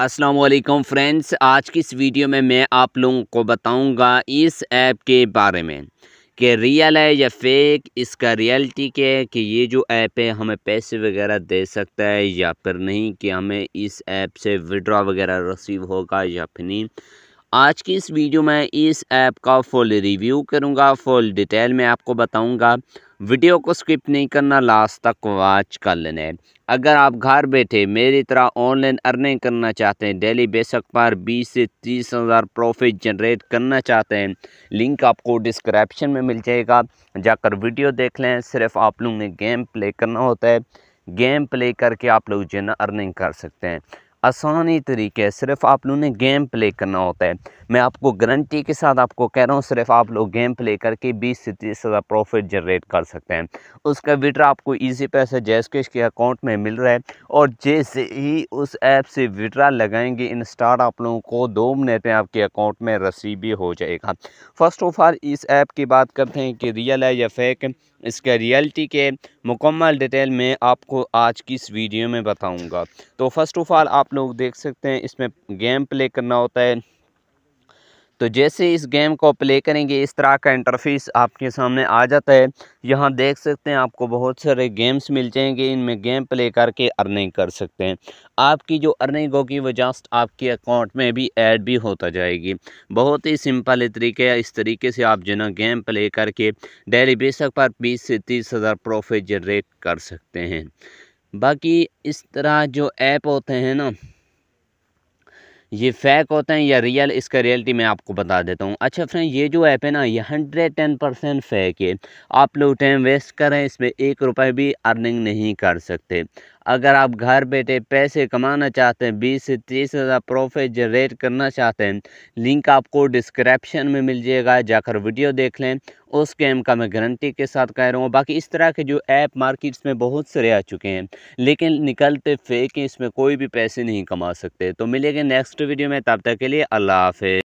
असलकम फ्रेंड्स आज की इस वीडियो में मैं आप लोगों को बताऊंगा इस ऐप के बारे में कि रियल है या फेक इसका रियलिटी क्या है कि ये जो ऐप है हमें पैसे वगैरह दे सकता है या फिर नहीं कि हमें इस ऐप से विड्रॉ वगैरह रसीव होगा या फिर नहीं आज की इस वीडियो में इस ऐप का फुल रिव्यू करूंगा फुल डिटेल में आपको बताऊँगा वीडियो को स्किप नहीं करना लास्ट तक वॉच कर लेना अगर आप घर बैठे मेरी तरह ऑनलाइन अर्निंग करना चाहते हैं डेली बेसक पर 20 से तीस हज़ार प्रॉफिट जनरेट करना चाहते हैं लिंक आपको डिस्क्रिप्शन में मिल जाएगा जाकर वीडियो देख लें सिर्फ आप लोग ने गेम प्ले करना होता है गेम प्ले करके आप लोग जो ना अर्निंग कर सकते हैं आसानी तरीके है सिर्फ आप लोगों ने गेम प्ले करना होता है मैं आपको गारंटी के साथ आपको कह रहा हूँ सिर्फ आप लोग गेम प्ले करके बीस से तीस हज़ार प्रॉफिट जनरेट कर सकते हैं उसका विड्रा आपको ईजी पैसा जैस के अकाउंट में मिल रहा है और जैसे ही उस ऐप से विड्रा लगाएंगे इन स्टार्ट आप लोगों को दो मिनट में आपके अकाउंट में रसी भी हो जाएगा फर्स्ट ऑफ ऑल इस ऐप की बात करते हैं कि रियल है या फेक इसका रियलिटी के मुकम्मल डिटेल में आपको आज की इस वीडियो में बताऊंगा तो फर्स्ट ऑफ़ ऑल आप लोग देख सकते हैं इसमें गेम प्ले करना होता है तो जैसे इस गेम को प्ले करेंगे इस तरह का इंटरफेस आपके सामने आ जाता है यहाँ देख सकते हैं आपको बहुत सारे गेम्स मिल जाएंगे इनमें गेम प्ले करके अर्निंग कर सकते हैं आपकी जो अर्निंग होगी वो जस्ट आपके अकाउंट में भी ऐड भी होता जाएगी बहुत ही सिंपल तरीके है इस तरीके से आप जो ना गेम प्ले करके डेली बेसक पर बीस से तीस हज़ार प्रॉफिट जनरेट कर सकते हैं बाकी इस तरह जो ऐप होते हैं ना ये फ़ेक होते हैं या रियल इसका रियलिटी मैं आपको बता देता हूँ अच्छा फ्रेंड ये जो ऐप है ना ये हंड्रेड टेन परसेंट फेक है आप लोग टाइम वेस्ट करें इसमें एक रुपये भी अर्निंग नहीं कर सकते अगर आप घर बैठे पैसे कमाना चाहते हैं बीस से तीस हज़ार प्रॉफिट जनरेट करना चाहते हैं लिंक आपको डिस्क्रिप्शन में मिल जाएगा जाकर वीडियो देख लें उस गेम का मैं गारंटी के साथ कह रहा हूँ बाकी इस तरह के जो ऐप मार्केट्स में बहुत सारे आ चुके हैं लेकिन निकलते फेक हैं इसमें कोई भी पैसे नहीं कमा सकते तो मिलेगा नेक्स्ट वीडियो में तब तक के लिए अल्लाह हाफ